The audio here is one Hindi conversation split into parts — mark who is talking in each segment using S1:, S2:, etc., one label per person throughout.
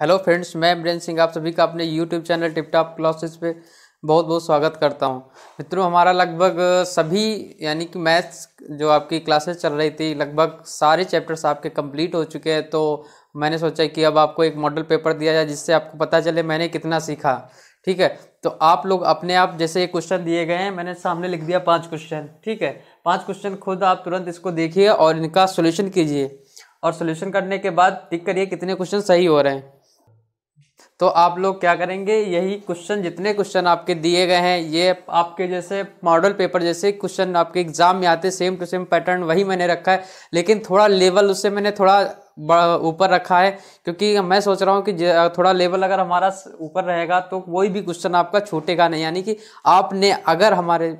S1: हेलो फ्रेंड्स मैं ब्रेन सिंह आप सभी का अपने यूट्यूब चैनल टिपटॉप क्लासेस पे बहुत बहुत स्वागत करता हूं मित्रों हमारा लगभग सभी यानी कि मैथ्स जो आपकी क्लासेस चल रही थी लगभग सारे चैप्टर्स आपके कंप्लीट हो चुके हैं तो मैंने सोचा कि अब आपको एक मॉडल पेपर दिया जाए जिससे आपको पता चले मैंने कितना सीखा ठीक है तो आप लोग अपने आप जैसे ये क्वेश्चन दिए गए हैं मैंने सामने लिख दिया पाँच क्वेश्चन ठीक है पाँच क्वेश्चन खुद आप तुरंत इसको देखिए और इनका सोल्यूशन कीजिए और सोल्यूशन करने के बाद टिक करिए कितने क्वेश्चन सही हो रहे हैं तो आप लोग क्या करेंगे यही क्वेश्चन जितने क्वेश्चन आपके दिए गए हैं ये आपके जैसे मॉडल पेपर जैसे क्वेश्चन आपके एग्जाम में आते सेम टू सेम पैटर्न वही मैंने रखा है लेकिन थोड़ा लेवल उससे मैंने थोड़ा ऊपर रखा है क्योंकि मैं सोच रहा हूँ कि थोड़ा लेवल अगर हमारा ऊपर रहेगा तो कोई भी क्वेश्चन आपका छूटेगा नहीं यानी कि आपने अगर हमारे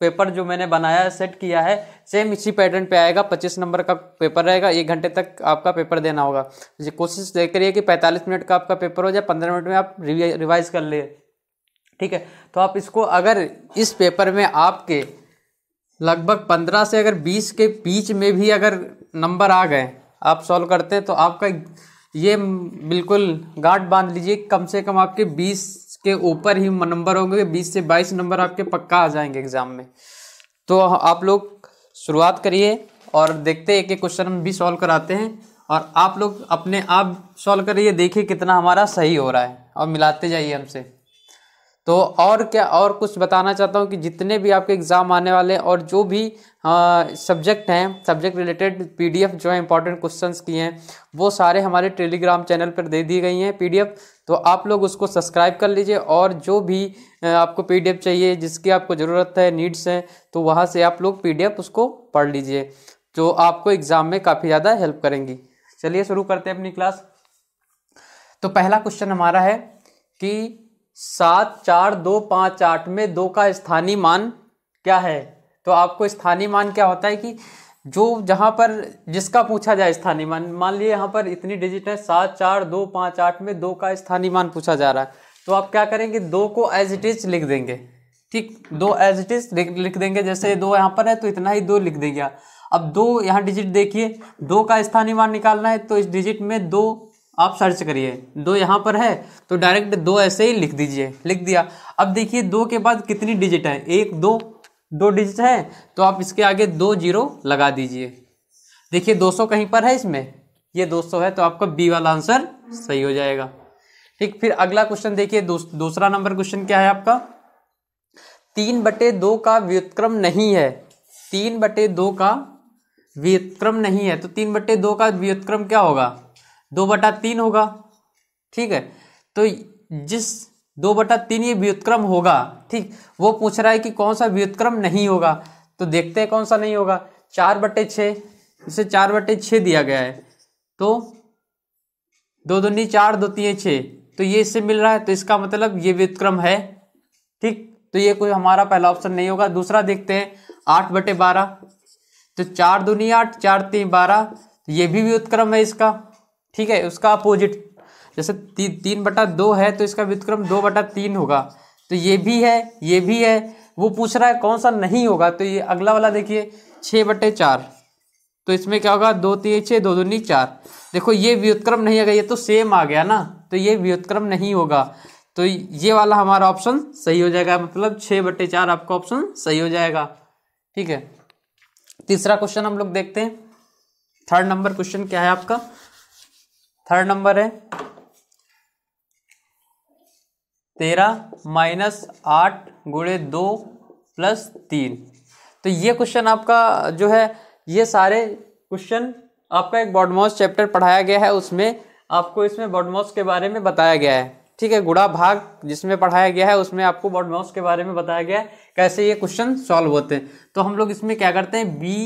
S1: पेपर जो मैंने बनाया सेट किया है सेम इसी पैटर्न पे आएगा 25 नंबर का पेपर रहेगा एक घंटे तक आपका पेपर देना होगा कोशिश करिए कि 45 मिनट का आपका पेपर हो जाए 15 मिनट में आप रिवाइज कर लिए ठीक है तो आप इसको अगर इस पेपर में आपके लगभग पंद्रह से अगर बीस के बीच में भी अगर नंबर आ गए आप सॉल्व करते हैं तो आपका ये बिल्कुल गांठ बांध लीजिए कम से कम आपके 20 के ऊपर ही नंबर होंगे 20 से 22 नंबर आपके पक्का आ जाएंगे एग्ज़ाम में तो आप लोग शुरुआत करिए और देखते एक एक क्वेश्चन हम भी सॉल्व कराते हैं और आप लोग अपने आप सॉल्व करिए देखिए कितना हमारा सही हो रहा है और मिलाते जाइए हमसे तो और क्या और कुछ बताना चाहता हूँ कि जितने भी आपके एग्ज़ाम आने वाले हैं और जो भी सब्जेक्ट हैं सब्जेक्ट रिलेटेड पीडीएफ जो है इंपॉर्टेंट क्वेश्चंस की हैं वो सारे हमारे टेलीग्राम चैनल पर दे दी गई हैं पीडीएफ तो आप लोग उसको सब्सक्राइब कर लीजिए और जो भी आपको पीडीएफ चाहिए जिसकी आपको ज़रूरत है नीड्स हैं तो वहाँ से आप लोग पी उसको पढ़ लीजिए जो तो आपको एग्ज़ाम में काफ़ी ज़्यादा हेल्प करेंगी चलिए शुरू करते हैं अपनी क्लास तो पहला क्वेश्चन हमारा है कि सात चार दो पाँच आठ में दो का स्थानीय मान क्या है तो आपको स्थानीय मान क्या होता है कि जो जहाँ पर जिसका पूछा जाए स्थानीय मान मान लिए यहाँ पर इतनी डिजिट है सात चार दो पाँच आठ में दो का स्थानीय मान पूछा जा रहा है तो आप क्या करेंगे दो को एज इट इज लिख देंगे ठीक दो एज इट इज लिख देंगे जैसे दो यहाँ पर है तो इतना ही दो लिख देंगे अब दो यहाँ डिजिट देखिए दो का स्थानीय मान निकालना है तो इस डिजिट में दो आप सर्च करिए दो यहाँ पर है तो डायरेक्ट दो ऐसे ही लिख दीजिए लिख दिया अब देखिए दो के बाद कितनी डिजिट है एक दो दो डिजिट है तो आप इसके आगे दो जीरो लगा दीजिए देखिए 200 कहीं पर है इसमें ये 200 है तो आपका बी वाला आंसर सही हो जाएगा ठीक फिर अगला क्वेश्चन देखिए दूसरा नंबर क्वेश्चन क्या है आपका तीन बटे दो का व्युतक्रम नहीं है तीन बटे दो का व्युतक्रम नहीं है तो तीन बटे दो का व्युतक्रम क्या होगा दो बटा तीन होगा ठीक है तो जिस दो बटा तीन ये व्युतक्रम होगा ठीक वो पूछ रहा है कि कौन सा व्युतक्रम नहीं होगा तो देखते हैं कौन सा नहीं होगा चार बटे छः इसे चार बटे छः दिया गया है तो दो दूनी चार दो तीन छः तो ये इससे मिल रहा है तो इसका मतलब ये व्युतक्रम है ठीक तो ये कोई हमारा पहला ऑप्शन नहीं होगा दूसरा देखते हैं आठ बटे बारह तो चार दुनी आठ चार तीन बारह तो ये भी व्युतक्रम है इसका ठीक है उसका अपोजिट जैसे ती, तीन बटा दो है तो इसका व्युतक्रम दो बटा तीन होगा तो ये भी है ये भी है वो पूछ रहा है कौन सा नहीं होगा तो ये अगला वाला देखिए छः बटे चार तो इसमें क्या होगा दो तीन छः दो दूनी चार देखो ये व्युतक्रम नहीं आ गया ये तो सेम आ गया ना तो ये व्युतक्रम नहीं होगा तो ये वाला हमारा ऑप्शन सही हो जाएगा मतलब छः बटे चार आपका ऑप्शन सही हो जाएगा ठीक है तीसरा क्वेश्चन हम लोग देखते हैं थर्ड नंबर क्वेश्चन क्या है आपका थर्ड नंबर है तेरह माइनस आठ गुड़े दो प्लस तीन तो ये क्वेश्चन आपका जो है ये सारे क्वेश्चन आपका एक बॉडमॉस चैप्टर पढ़ाया गया है उसमें आपको इसमें बॉडमॉस के बारे में बताया गया है ठीक है गुड़ा भाग जिसमें पढ़ाया गया है उसमें आपको बॉडमॉस के बारे में बताया गया है कैसे ये क्वेश्चन सॉल्व होते हैं तो हम लोग इसमें क्या करते हैं B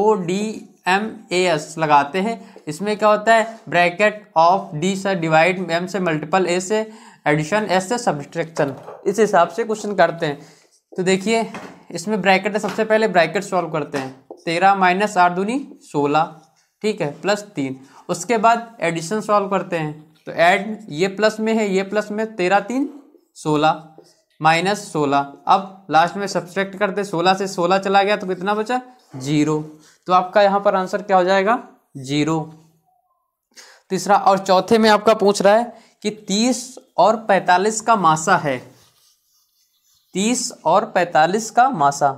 S1: O D M A S लगाते हैं इसमें क्या होता है ब्रैकेट ऑफ डी से डिवाइड एम से मल्टीपल ए से एडिशन एस से सब्सट्रैक्शन इस हिसाब से क्वेश्चन करते हैं तो देखिए इसमें ब्रैकेट है सबसे पहले ब्रैकेट सॉल्व करते हैं तेरह माइनस आठ दूनी सोलह ठीक है प्लस तीन उसके बाद एडिशन सॉल्व करते हैं तो ऐड ये प्लस में है ये प्लस में तेरह तीन सोलह माइनस सोलह अब लास्ट में सब्सट्रैक्ट करते सोलह से सोलह चला गया तो कितना बचा जीरो तो आपका यहाँ पर आंसर क्या हो जाएगा जीरो तीसरा और चौथे में आपका पूछ रहा है कि तीस और पैंतालीस का मासा है तीस और पैंतालीस का मासा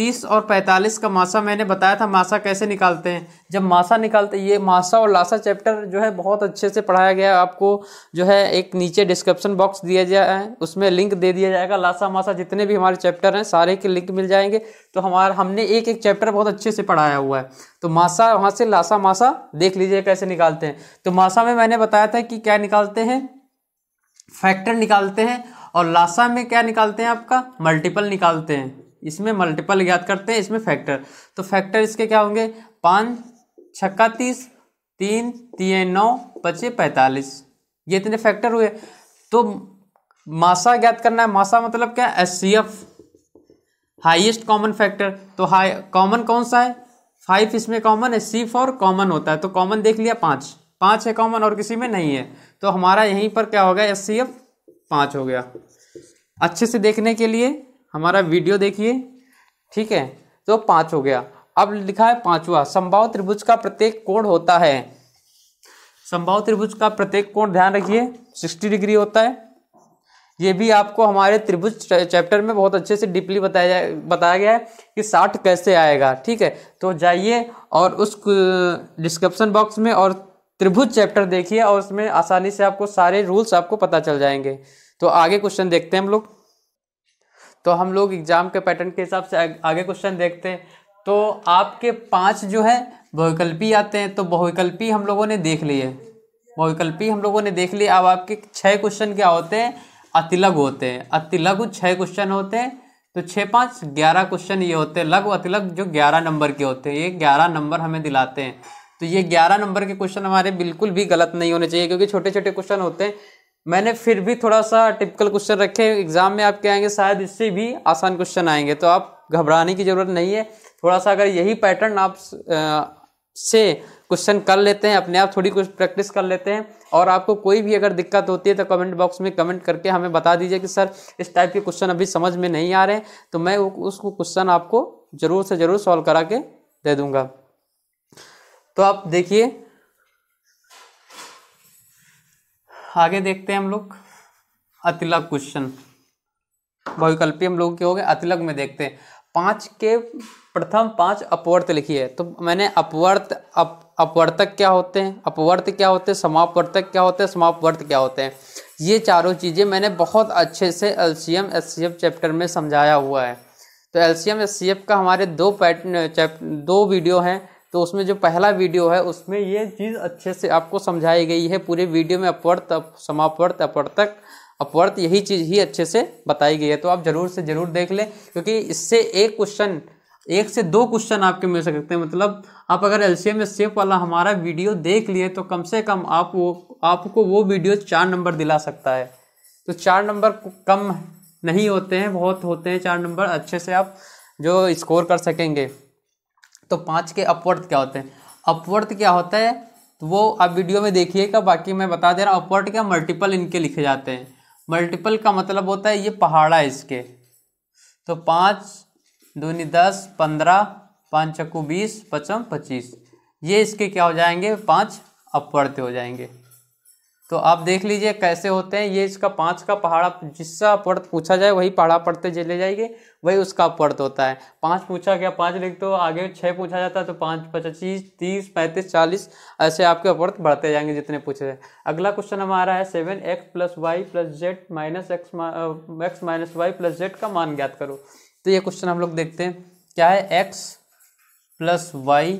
S1: तीस और पैंतालीस का मासा मैंने बताया था मासा कैसे निकालते हैं जब मासा निकालते ये मासा और लासा चैप्टर जो है बहुत अच्छे से पढ़ाया गया है आपको जो है एक नीचे डिस्क्रिप्शन बॉक्स दिया जाए उसमें लिंक दे दिया जाएगा लासा मासा जितने भी हमारे चैप्टर हैं सारे के लिंक मिल जाएंगे तो हमारा हमने एक एक चैप्टर बहुत अच्छे से पढ़ाया हुआ है तो मासा वहाँ से लासा मासा देख लीजिए कैसे निकालते हैं तो मासा में मैंने बताया था कि क्या निकालते हैं फैक्टर निकालते हैं और लासा में क्या निकालते हैं आपका मल्टीपल निकालते हैं इसमें मल्टीपल ज्ञात करते हैं इसमें फैक्टर तो फैक्टर इसके क्या होंगे पाँच छक्का तीस तीन तीन नौ पच्चीस पैंतालीस ये इतने फैक्टर हुए तो मासा ज्ञात करना है मासा मतलब क्या S C F highest common factor तो हाई कॉमन कौन सा है फाइव इसमें कॉमन है सी फॉर कॉमन होता है तो कॉमन देख लिया पाँच पाँच है कॉमन और किसी में नहीं है तो हमारा यहीं पर क्या होगा एस सी एफ पाँच हो गया अच्छे से देखने के लिए हमारा वीडियो देखिए ठीक है तो पाँच हो गया अब लिखा है पांचवा संभाव त्रिभुज का प्रत्येक कोण होता है संभाव त्रिभुज का प्रत्येक कोण ध्यान रखिए सिक्सटी डिग्री होता है ये भी आपको हमारे त्रिभुज चैप्टर में बहुत अच्छे से डीपली बताया जाए बताया गया है कि साठ कैसे आएगा ठीक है तो जाइए और उस डिस्क्रिप्शन बॉक्स में और त्रिभुज चैप्टर देखिए और उसमें आसानी से आपको सारे रूल्स आपको पता चल जाएंगे तो आगे क्वेश्चन देखते हैं हम लोग तो हम लोग एग्ज़ाम के पैटर्न के हिसाब से आगे क्वेश्चन देखते हैं तो आपके पाँच जो है बहुविकल्पी आते हैं तो बहुविकल्पी हम लोगों ने देख लिए बहुविकल्पी हम लोगों ने देख लिए अब आपके छः क्वेश्चन क्या होते हैं अतिलग होते हैं लघु छः क्वेश्चन होते हैं तो छः पाँच ग्यारह क्वेश्चन ये होते हैं लघु लघु जो ग्यारह नंबर के होते हैं ये ग्यारह नंबर हमें दिलाते हैं तो ये ग्यारह नंबर के क्वेश्चन हमारे बिल्कुल भी गलत नहीं होने चाहिए क्योंकि छोटे छोटे क्वेश्चन होते हैं मैंने फिर भी थोड़ा सा टिपिकल क्वेश्चन रखे एग्जाम में आपके आएंगे शायद इससे भी आसान क्वेश्चन आएंगे तो आप घबराने की ज़रूरत नहीं है थोड़ा सा अगर यही पैटर्न आप से क्वेश्चन कर लेते हैं अपने आप थोड़ी कुछ प्रैक्टिस कर लेते हैं और आपको कोई भी अगर दिक्कत होती है तो कमेंट बॉक्स में कमेंट करके हमें बता दीजिए कि सर इस टाइप के क्वेश्चन अभी समझ में नहीं आ रहे हैं तो मैं उसको क्वेश्चन आपको ज़रूर से ज़रूर सॉल्व करा के दे दूँगा तो आप देखिए आगे देखते हैं हम लोग अतिलक क्वेश्चन बहुविकल्पी हम लोग के हो गए अतिलक में देखते हैं पांच के प्रथम पांच अपवर्त लिखिए तो मैंने अपवर्त अप अपवर्तक क्या होते हैं अपवर्त क्या होते हैं समापवर्तक क्या होते हैं समापवर्त क्या होते हैं ये चारों चीज़ें मैंने बहुत अच्छे से L C M S C F chapter में समझाया हुआ है तो L C M S C F का हमारे दो पैटर्न दो वीडियो हैं तो उसमें जो पहला वीडियो है उसमें ये चीज़ अच्छे से आपको समझाई गई है पूरे वीडियो में अपवर्त अप, समापवर्त अपवर्तक अपवर्त यही चीज़ ही अच्छे से बताई गई है तो आप ज़रूर से ज़रूर देख लें क्योंकि इससे एक क्वेश्चन एक से दो क्वेश्चन आपके मिल सकते हैं मतलब आप अगर एल में सेफ वाला हमारा वीडियो देख लिए तो कम से कम आप वो आपको वो वीडियो चार नंबर दिला सकता है तो चार नंबर कम नहीं होते हैं बहुत होते हैं चार नंबर अच्छे से आप जो स्कोर कर सकेंगे तो पाँच के अपवर्थ क्या होते हैं अपवर्थ क्या होता है तो वो आप वीडियो में देखिएगा बाकी मैं बता दे रहा हूँ अपवर्थ क्या मल्टीपल इनके लिखे जाते हैं मल्टीपल का मतलब होता है ये पहाड़ा है इसके तो पाँच दूनी दस पंद्रह पाँच चक्कू बीस पचम पच्चीस ये इसके क्या हो जाएंगे पाँच अपवर्थ हो जाएंगे तो आप देख लीजिए कैसे होते हैं ये इसका पाँच का पहाड़ा जिसका अपवर्त पूछा जाए वही पहाड़ा पढ़ते चले जाएंगे वही उसका अपवर्त होता है पाँच पूछा गया पाँच लिख दो आगे छः पूछा जाता है तो पाँच पच्चीस तीस पैंतीस चालीस ऐसे आपके अपवर्त बढ़ते जाएंगे जितने पूछे जाए अगला क्वेश्चन हमारा है seven x plus y plus z minus x x minus y plus z का मान ज्ञात करो तो ये क्वेश्चन हम लोग देखते हैं क्या है x plus y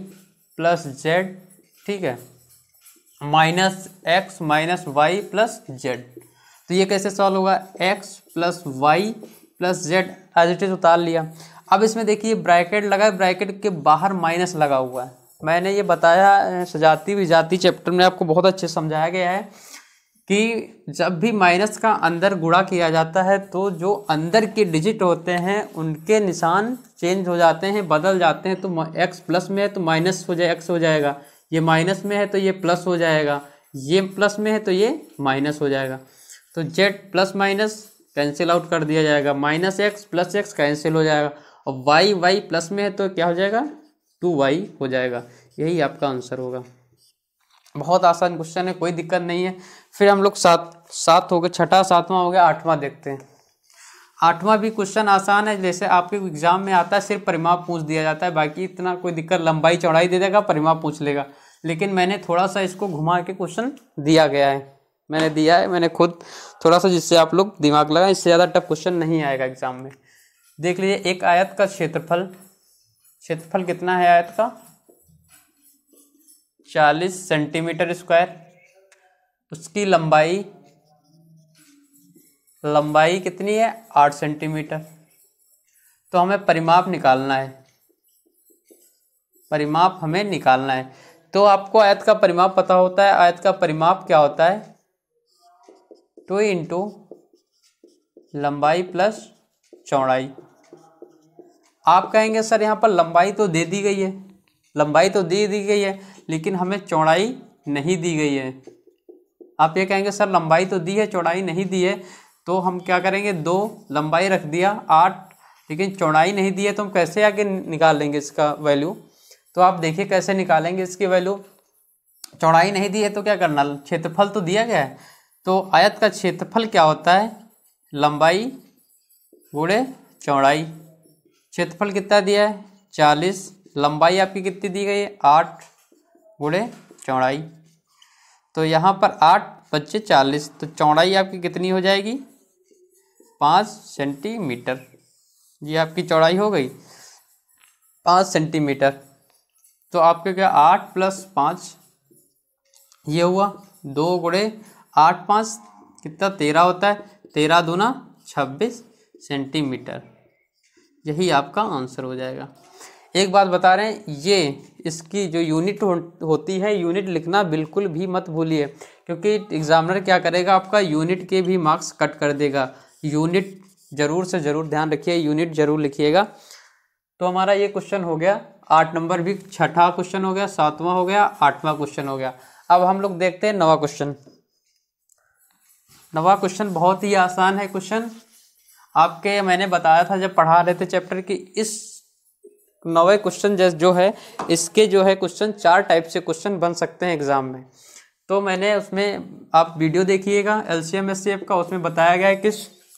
S1: plus z ठीक है minus x minus y plus z तो ये कैसे सॉल्व होगा x plus y plus z as it is उतार लिया अब इसमें देखिए ब्रैकेट लगा है ब्रैकेट के बाहर माइनस लगा हुआ है मैंने ये बताया सजाती विजाती चैप्टर में आपको बहुत अच्छे समझाया गया है कि जब भी माइनस का अंदर गुणा किया जाता है तो जो अंदर के डिजिट होते हैं उनके निशान चेंज हो जाते हैं बदल जाते हैं तो एक्स प्लस में है तो माइनस हो जाए एक्स हो जाएगा ये माइनस में है तो ये प्लस हो जाएगा ये प्लस में है तो ये माइनस हो जाएगा तो z plus minus cancel out कर दिया जाएगा minus x plus x cancel हो जाएगा और वाई वाई प्लस में है तो क्या हो जाएगा टू वाई हो जाएगा यही आपका आंसर होगा बहुत आसान क्वेश्चन है कोई दिक्कत नहीं है फिर हम लोग सात सात हो गए छठा सातवां हो गया आठवां देखते हैं आठवां भी क्वेश्चन आसान है जैसे आपके एग्जाम में आता है सिर्फ परिमाप पूछ दिया जाता है बाकी इतना कोई दिक्कत लंबाई चौड़ाई दे देगा परिमाप पूछ लेगा लेकिन मैंने थोड़ा सा इसको घुमा के क्वेश्चन दिया गया है मैंने दिया है मैंने खुद थोड़ा सा जिससे आप लोग दिमाग लगाएं इससे ज़्यादा टफ क्वेश्चन नहीं आएगा एग्जाम में देख लीजिए एक आयत का क्षेत्रफल क्षेत्रफल कितना है आयत का चालीस सेंटीमीटर स्क्वायर उसकी लंबाई लंबाई कितनी है आठ सेंटीमीटर तो हमें परिमाप निकालना है परिमाप हमें निकालना है तो आपको आयत का परिमाप पता होता है आयत का परिमाप क्या होता है टू इंटू लंबाई प्लस चौड़ाई आप कहेंगे सर यहाँ पर लंबाई तो दे दी गई है लंबाई तो दे दी गई है लेकिन हमें चौड़ाई नहीं दी गई है आप ये कहेंगे सर लंबाई तो दी है चौड़ाई नहीं दी है तो हम क्या करेंगे दो लंबाई रख दिया आठ लेकिन चौड़ाई नहीं दी है तो हम कैसे आगे निकाल लेंगे इसका वैल्यू तो आप देखिए कैसे निकालेंगे इसकी वैल्यू चौड़ाई नहीं दी है तो क्या करना क्षेत्रफल तो दिया गया है तो आयत का क्षेत्रफल क्या होता है लंबाई बूढ़े चौड़ाई क्षेत्रफल कितना दिया है चालीस लंबाई आपकी कितनी दी गई है आठ बूढ़े चौड़ाई तो यहाँ पर आठ बच्चे चालीस तो चौड़ाई आपकी कितनी हो जाएगी पाँच सेंटीमीटर ये आपकी चौड़ाई हो गई पाँच सेंटीमीटर तो आपके क्या आठ प्लस पाँच ये हुआ दो गुड़े आठ पाँच कितना तेरह होता है तेरह दूना छब्बीस सेंटीमीटर यही आपका आंसर हो जाएगा एक बात बता रहे हैं ये इसकी जो यूनिट हो, होती है यूनिट लिखना बिल्कुल भी मत भूलिए क्योंकि एग्जामिनर क्या करेगा आपका यूनिट के भी मार्क्स कट कर देगा यूनिट जरूर से जरूर ध्यान रखिए यूनिट जरूर लिखिएगा तो हमारा ये क्वेश्चन हो गया आठ नंबर भी छठा क्वेश्चन हो गया सातवां हो गया आठवां क्वेश्चन हो गया अब हम लोग देखते हैं नवा क्वेश्चन नवा क्वेश्चन बहुत ही आसान है क्वेश्चन आपके मैंने बताया था जब पढ़ा रहे थे चैप्टर की इस नवे क्वेश्चन जैस जो है इसके जो है क्वेश्चन चार टाइप से क्वेश्चन बन सकते हैं एग्ज़ाम में तो मैंने उसमें आप वीडियो देखिएगा L C M S C F का उसमें बताया गया है कि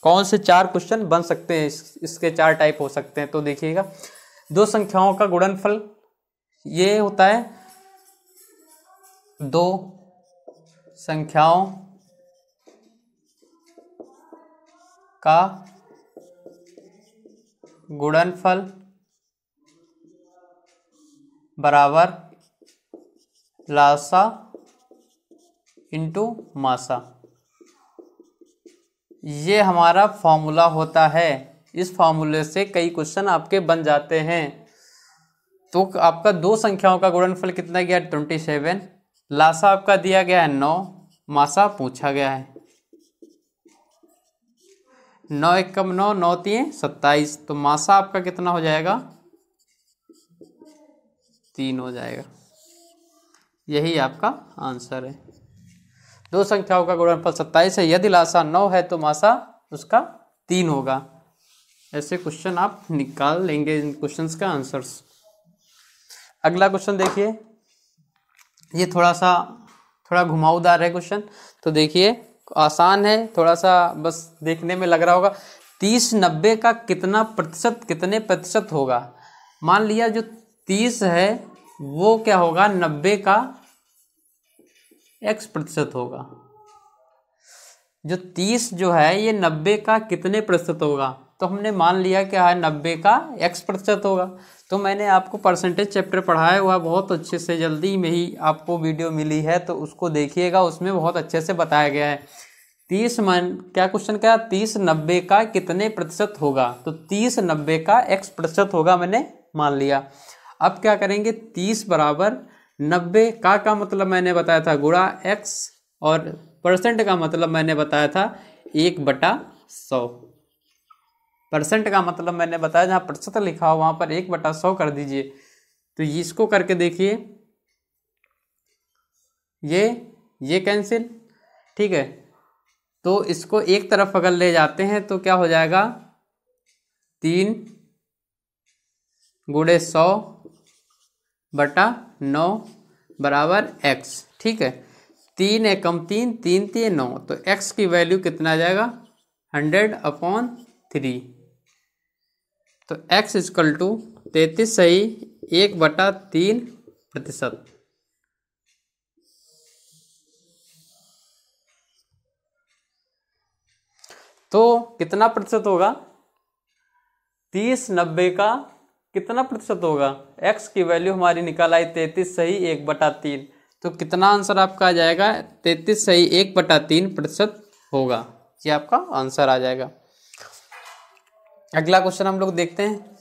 S1: कौन से चार क्वेश्चन बन सकते हैं इस, इसके चार टाइप हो सकते हैं तो देखिएगा दो संख्याओं का गुणनफल ये होता है दो संख्याओं का गुणनफल बराबर लासा इंटू मासा ये हमारा फॉर्मूला होता है इस फॉर्मूले से कई क्वेश्चन आपके बन जाते हैं तो आपका दो संख्याओं का गुणनफल कितना गया ट्वेंटी सेवन लासा आपका दिया गया है नौ मासा पूछा गया है नौ एक कम नौ नौ तीन सत्ताईस तो मासा आपका कितना हो जाएगा तीन हो जाएगा यही आपका आंसर है दो संख्याओं का गुणनफल सत्ताईस है यदि लाशा नौ है तो मासा उसका तीन होगा ऐसे क्वेश्चन आप निकाल लेंगे इन क्वेश्चन का आंसर्स अगला क्वेश्चन देखिए ये थोड़ा सा थोड़ा घुमाऊदार है क्वेश्चन तो देखिए आसान है थोड़ा सा बस देखने में लग रहा होगा तीस नब्बे का कितना प्रतिशत कितने प्रतिशत होगा मान लिया जो तीस है वो क्या होगा नब्बे का एक्स प्रतिशत होगा जो तीस जो है ये नब्बे का कितने प्रतिशत होगा तो हमने मान लिया कि हाँ नब्बे का एक्स प्रतिशत होगा तो मैंने आपको परसेंटेज चैप्टर पढ़ाया हुआ बहुत अच्छे से जल्दी में ही आपको वीडियो मिली है तो उसको देखिएगा उसमें बहुत अच्छे से बताया गया है तीस मन क्या क्वेश्चन क्या तीस नब्बे का कितने प्रतिशत होगा तो तीस नब्बे का एक्स प्रतिशत होगा मैंने मान लिया अब क्या करेंगे तीस बराबर नब्बे का का मतलब मैंने बताया था गुड़ा एक्स और परसेंट का मतलब मैंने बताया था एक बटा सौ परसेंट का मतलब मैंने बताया जहाँ प्रतिशत लिखा हो वहाँ पर एक बटा सौ कर दीजिए तो इसको करके देखिए ये ये कैंसिल ठीक है तो इसको एक तरफ अगर ले जाते हैं तो क्या हो जाएगा तीन गुड़े सौ बटा नौ बराबर एक्स ठीक है तीन एकम तीन तीन तीन नौ तो एक्स की वैल्यू कितना आ जाएगा हंड्रेड अपॉन थ्री तो एक्स इजकल टू तैतीस सही एक बटा तीन प्रतिशत तो कितना प्रतिशत होगा तीस नब्बे का कितना प्रतिशत होगा x की वैल्यू हमारी निकाल आई तैतीस सही एक बटा तीन तो कितना आंसर आपका आ जाएगा तैतीस सही एक बटा तीन प्रतिशत होगा ये आपका आंसर आ जाएगा अगला क्वेश्चन हम लोग देखते हैं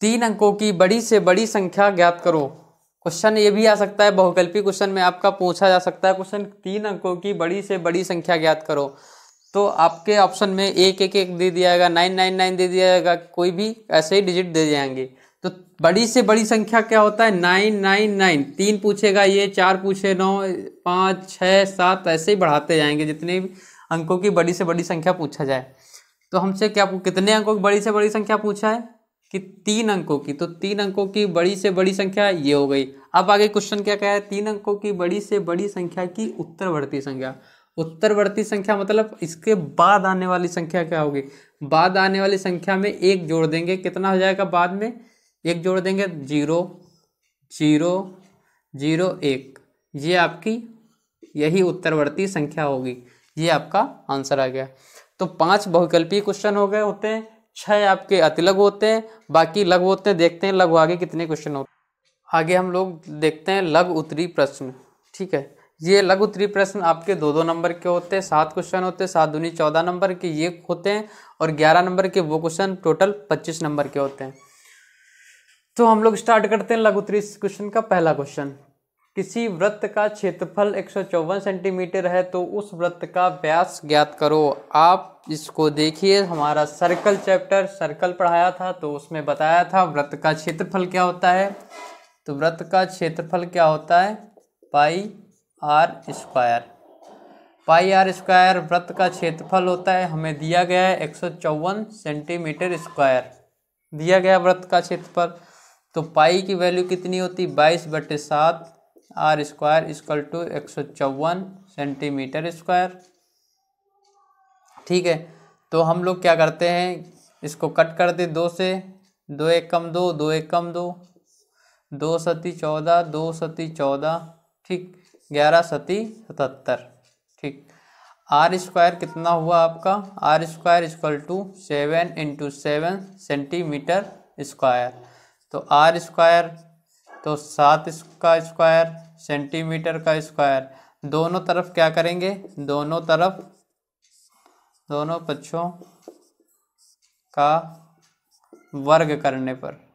S1: तीन अंकों की बड़ी से बड़ी संख्या ज्ञात करो क्वेश्चन ये भी आ सकता है बहुकल्पी क्वेश्चन में आपका पूछा जा सकता है क्वेश्चन तीन अंकों की बड़ी से बड़ी संख्या ज्ञात करो तो आपके ऑप्शन में एक एक एक दे दिया जाएगा नाइन नाइन नाइन दे दिया जाएगा कोई भी ऐसे ही डिजिट दे जाएंगे तो बड़ी से बड़ी संख्या क्या होता है नाइन नाइन नाइन तीन पूछेगा ये चार पूछे नौ पाँच छः सात ऐसे ही बढ़ाते जाएंगे जितने भी अंकों की बड़ी से बड़ी संख्या पूछा जाए तो हमसे क्या कितने अंकों की बड़ी से बड़ी संख्या पूछा है कि तीन अंकों की तो तीन अंकों की बड़ी से बड़ी संख्या ये हो गई अब आगे क्वेश्चन क्या रहा है तीन अंकों की बड़ी से बड़ी संख्या की उत्तरवर्ती संख्या उत्तरवर्ती संख्या मतलब इसके बाद आने वाली संख्या क्या होगी बाद आने वाली संख्या में एक जोड़ देंगे कितना हो जाएगा बाद में एक जोड़ देंगे जीरो जीरो जीरो एक ये आपकी यही उत्तरवर्ती संख्या होगी ये आपका आंसर आ गया तो पांच बहुकल्पीय क्वेश्चन हो गए होते हैं छह आपके अतिलघु होते हैं बाकी लघु होते हैं देखते हैं लघु आगे कितने क्वेश्चन होते हैं आगे हम लोग देखते हैं लघु उत्तरी प्रश्न ठीक है ये लघु उत्तरी प्रश्न आपके दो दो नंबर के होते हैं सात क्वेश्चन होते हैं सात दूनी चौदह नंबर के ये होते हैं और ग्यारह नंबर के वो क्वेश्चन टोटल पच्चीस नंबर के होते हैं तो हम लोग स्टार्ट करते हैं लघु उत्तरी क्वेश्चन का पहला क्वेश्चन किसी व्रत का क्षेत्रफल एक सेंटीमीटर है तो उस व्रत का व्यास ज्ञात करो आप इसको देखिए हमारा सर्कल चैप्टर सर्कल पढ़ाया था तो उसमें बताया था व्रत का क्षेत्रफल क्या होता है तो व्रत का क्षेत्रफल क्या होता है pi r square pi r square व्रत का क्षेत्रफल होता है हमें दिया गया है एक सेंटीमीटर स्क्वायर दिया गया व्रत का क्षेत्रफल तो पाई की वैल्यू कितनी होती बाईस बटे सात आर स्क्वायर इजकल टू एक सेंटीमीटर स्क्वायर ठीक है तो हम लोग क्या करते हैं इसको कट कर दे दो से दो एक कम दो दो एक कम दो दो सती चौदह दो सती चौदह ठीक ग्यारह सती सतहत्तर ठीक आर स्क्वायर कितना हुआ आपका r square equal to seven into seven centimetre square तो आर स्क्वायर तो सात का स्क्वायर सेंटीमीटर का स्क्वायर दोनों तरफ क्या करेंगे दोनों तरफ दोनों पक्षों का वर्ग करने पर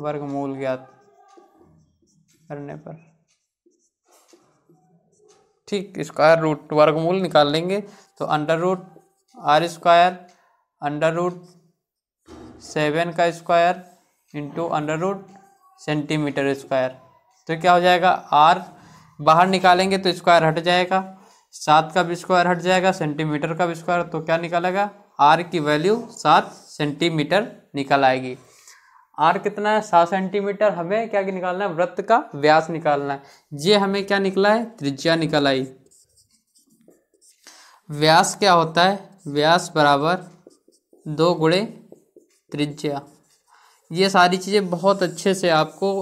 S1: वर्गमूल ज्ञात करने पर ठीक स्क्वायर रूट वर्गमूल निकाल लेंगे तो under root r square under root seven का square into under root centimetre square तो क्या हो जाएगा आर बाहर निकालेंगे तो स्क्वायर हट जाएगा सात का भी स्क्वायर हट जाएगा सेंटीमीटर का भी स्क्वायर तो क्या निकालेगा आर की वैल्यू सात सेंटीमीटर निकल आएगी आर कितना है सात सेंटीमीटर हमें क्या निकालना है वृत्त का व्यास निकालना है ये हमें क्या निकला है त्रिज्या निकल आई व्यास क्या होता है व्यास बराबर दो गुड़े त्रिज्या ये सारी चीज़ें बहुत अच्छे से आपको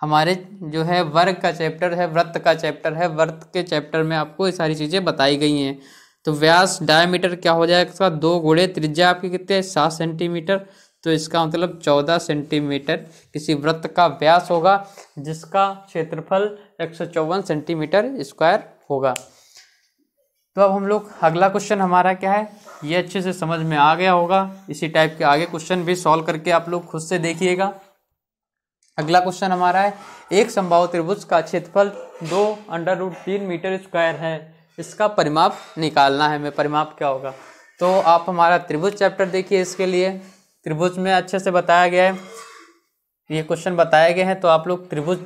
S1: हमारे जो है वर्ग का चैप्टर है व्रत का चैप्टर है व्रत के चैप्टर में आपको ये सारी चीज़ें बताई गई हैं तो व्यास डायमीटर क्या हो जाएगा इसका दो गुड़े त्रिज्या आपकी कितने सात सेंटीमीटर तो इसका मतलब चौदह सेंटीमीटर किसी वृत्त का व्यास होगा जिसका क्षेत्रफल एक सेंटीमीटर स्क्वायर होगा तो अब हम लोग अगला क्वेश्चन हमारा क्या है ये अच्छे से समझ में आ गया होगा इसी टाइप के आगे क्वेश्चन भी सॉल्व करके आप लोग खुद से देखिएगा अगला क्वेश्चन हमारा है एक संभाव त्रिभुज का क्षेत्रफल दो अंडर रूट तीन मीटर स्क्वायर है इसका परिमाप निकालना है मैं परिमाप क्या होगा तो आप हमारा त्रिभुज चैप्टर देखिए इसके लिए त्रिभुज में अच्छे से बताया गया है ये क्वेश्चन बताया गया है तो आप लोग त्रिभुज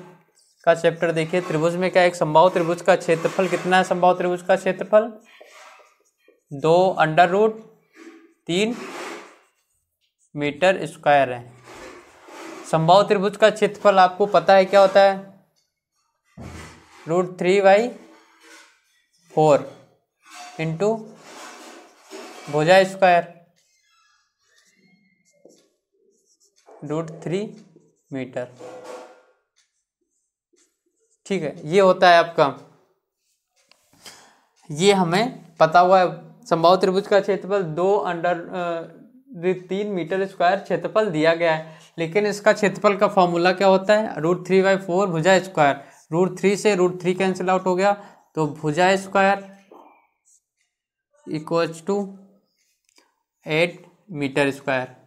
S1: का चैप्टर देखिए त्रिभुज में क्या एक संभाव त्रिभुज का क्षेत्रफल कितना है संभाव त्रिभुज का क्षेत्रफल दो अंडर रूट तीन मीटर स्क्वायर है संभाव त्रिभुज का क्षेत्रफल आपको पता है क्या होता है root three by four into भुजा स्क्वायर रूट थ्री मीटर ठीक है ये होता है आपका ये हमें पता हुआ है संभाव त्रिभुज का क्षेत्रफल दो अंडर तीन मीटर स्क्वायर क्षेत्रफल दिया गया है लेकिन इसका क्षेत्रफल का फॉर्मूला क्या होता है रूट थ्री बाई फोर भुजा स्क्वायर रूट थ्री से रूट थ्री कैंसिल आउट हो गया तो भुजा square equals to eight metre square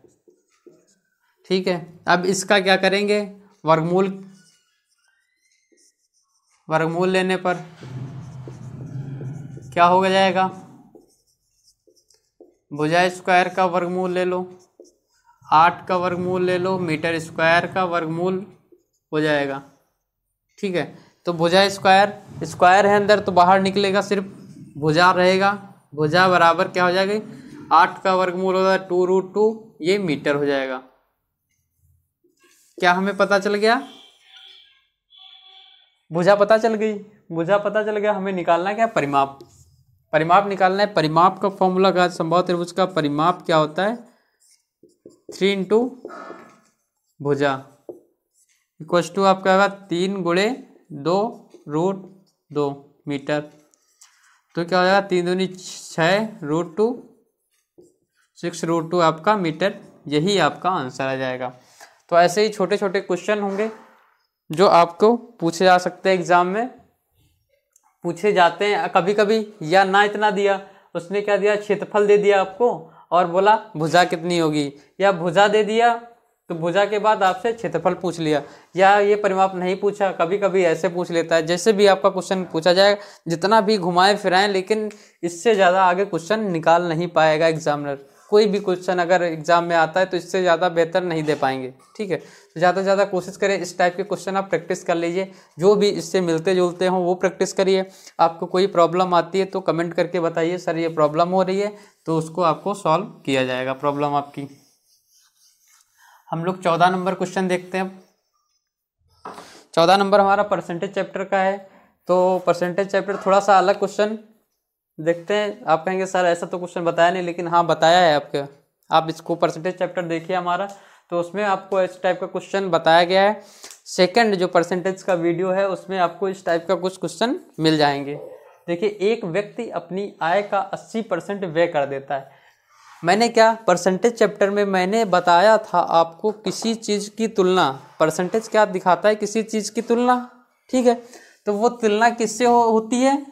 S1: ठीक है अब इसका क्या करेंगे वर्गमूल वर्गमूल लेने पर क्या हो जाएगा भुजा स्क्वायर का वर्गमूल ले लो आठ का वर्गमूल ले लो मीटर स्क्वायर का वर्गमूल हो जाएगा ठीक है तो भुजा स्क्वायर स्क्वायर है अंदर तो बाहर निकलेगा सिर्फ भुजा रहेगा भुजा बराबर क्या हो जाएगी आठ का वर्गमूल हो जाएगा टू रूट टू ये मीटर हो जाएगा क्या हमें पता चल गया भुजा पता चल गई भुजा पता चल गया हमें निकालना क्या परिमाप परिमाप निकालना है परिमाप का फॉर्मूला का संभव त्रिभुज का परिमाप क्या होता है थ्री इंटू भुजा इक्व टू आपका होगा तीन गुड़े दो रूट दो मीटर तो क्या हो जाएगा तीन दूनी छः root two six root two आपका मीटर यही आपका आंसर आ जाएगा तो ऐसे ही छोटे छोटे क्वेश्चन होंगे जो आपको पूछे जा सकते हैं एग्ज़ाम में पूछे जाते हैं कभी कभी या ना इतना दिया उसने क्या दिया क्षेत्रफल दे दिया आपको और बोला भुजा कितनी होगी या भुजा दे दिया तो भुजा के बाद आपसे क्षेत्रफल पूछ लिया या ये परिमाप नहीं पूछा कभी कभी ऐसे पूछ लेता है जैसे भी आपका क्वेश्चन पूछा जाएगा जितना भी घुमाएं फिराएं लेकिन इससे ज़्यादा आगे क्वेश्चन निकाल नहीं पाएगा एग्जामिनर कोई भी क्वेश्चन अगर एग्जाम में आता है तो इससे ज़्यादा बेहतर नहीं दे पाएंगे ठीक है तो ज़्यादा से ज़्यादा कोशिश करें इस टाइप के क्वेश्चन आप प्रैक्टिस कर लीजिए जो भी इससे मिलते जुलते हों वो प्रैक्टिस करिए आपको कोई प्रॉब्लम आती है तो कमेंट करके बताइए सर ये प्रॉब्लम हो रही है तो उसको आपको सॉल्व किया जाएगा प्रॉब्लम आपकी हम लोग चौदह नंबर क्वेश्चन देखते हैं चौदह नंबर हमारा परसेंटेज चैप्टर का है तो परसेंटेज चैप्टर थोड़ा सा अलग क्वेश्चन देखते हैं आप कहेंगे सर ऐसा तो क्वेश्चन बताया नहीं लेकिन हाँ बताया है आपके आप इसको परसेंटेज चैप्टर देखिए हमारा तो उसमें आपको इस टाइप का क्वेश्चन बताया गया है सेकंड जो परसेंटेज का वीडियो है उसमें आपको इस टाइप का कुछ क्वेश्चन मिल जाएंगे देखिए एक व्यक्ति अपनी आय का अस्सी परसेंट व्यय कर देता है मैंने क्या परसेंटेज चैप्टर में मैंने बताया था आपको किसी चीज़ की तुलना परसेंटेज क्या दिखाता है किसी चीज़ की तुलना ठीक है तो वो तुलना किससे हो, होती है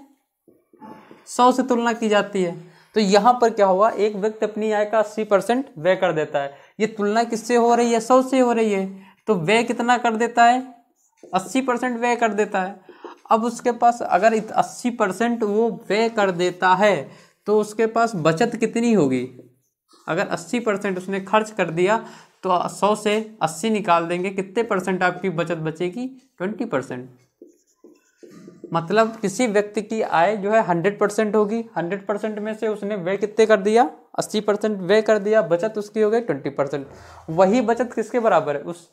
S1: सौ से तुलना की जाती है तो यहाँ पर क्या हुआ एक व्यक्ति अपनी आय का अस्सी परसेंट व्यय कर देता है ये तुलना किससे हो रही है सौ से हो रही है तो व्यय कितना कर देता है अस्सी परसेंट व्यय कर देता है अब उसके पास अगर अस्सी परसेंट वो व्यय कर देता है तो उसके पास बचत कितनी होगी अगर अस्सी परसेंट उसने खर्च कर दिया तो सौ से अस्सी निकाल देंगे कितने परसेंट आपकी बचत बचेगी ट्वेंटी परसेंट मतलब किसी व्यक्ति की आय जो है हंड्रेड परसेंट होगी हंड्रेड परसेंट में से उसने व्यय कितने कर दिया अस्सी परसेंट व्यय कर दिया बचत उसकी हो गई ट्वेंटी परसेंट वही बचत किसके बराबर है उस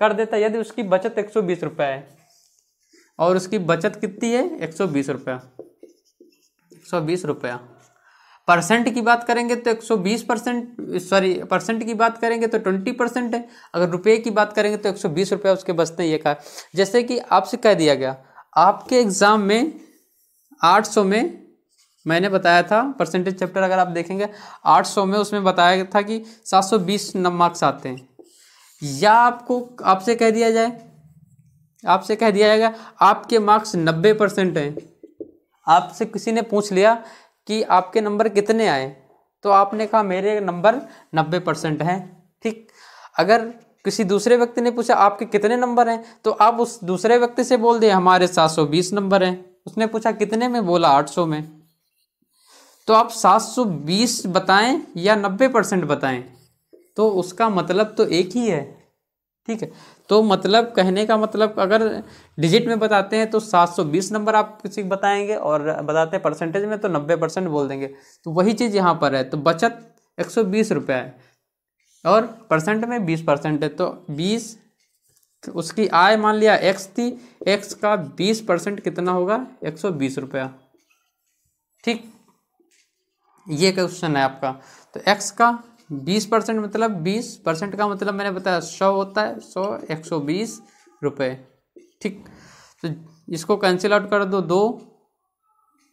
S1: कर देता यदि उसकी बचत एक सौ बीस रुपये है और उसकी बचत कितनी है एक सौ बीस रुपया एक सौ बीस रुपया परसेंट की बात करेंगे तो 120 परसेंट सॉरी परसेंट की बात करेंगे तो 20 परसेंट है अगर रुपये की बात करेंगे तो बीस रुपया उसके बचते हैं ये कहा जैसे कि आपसे कह दिया गया आपके एग्ज़ाम में 800 में मैंने बताया था परसेंटेज चैप्टर अगर आप देखेंगे 800 में उसमें बताया था कि 720 मार्क्स आते हैं या आपको आपसे कह दिया जाए आपसे कह दिया जाएगा आपके मार्क्स 90 परसेंट हैं आपसे किसी ने पूछ लिया कि आपके नंबर कितने आए तो आपने कहा मेरे नंबर 90 परसेंट हैं ठीक अगर किसी दूसरे व्यक्ति ने पूछा आपके कितने नंबर हैं तो आप उस दूसरे व्यक्ति से बोल दें हमारे 720 नंबर हैं उसने पूछा कितने में बोला 800 में तो आप 720 बताएं या 90 परसेंट बताएं तो उसका मतलब तो एक ही है ठीक है तो मतलब कहने का मतलब अगर डिजिट में बताते हैं तो 720 नंबर आप किसी को बताएंगे और बताते हैं परसेंटेज में तो 90 परसेंट बोल देंगे तो वही चीज़ यहाँ पर है तो बचत एक सौ बीस रुपया है और परसेंट में बीस परसेंट है तो बीस तो उसकी आय मान लिया एक्स थी एक्स का बीस परसेंट कितना होगा एक सौ बीस रुपया ठीक ये क्वेश्चन है आपका तो एक्स का बीस परसेंट मतलब बीस परसेंट का मतलब मैंने बताया सौ होता है सौ एक सौ बीस रुपये ठीक तो इसको कैंसिल आउट कर दो दो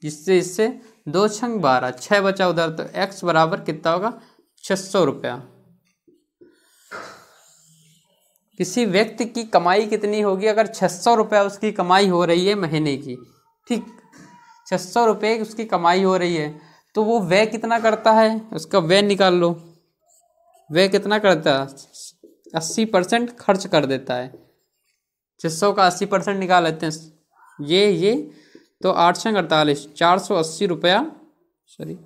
S1: इससे इससे दो छंग बारह छः बचा उधर तो एक्स बराबर कितना होगा छः सौ रुपया किसी व्यक्ति की कमाई कितनी होगी अगर छः सौ रुपया उसकी कमाई हो रही है महीने की ठीक छः सौ रुपये उसकी कमाई हो रही है तो वो व्यय कितना करता है उसका व्यय निकाल लो व्यय कितना करता है अस्सी परसेंट खर्च कर देता है छः सौ का अस्सी परसेंट निकाल लेते हैं ये ये तो आठ सौ अड़तालीस चार सौ अस्सी रुपया सॉरी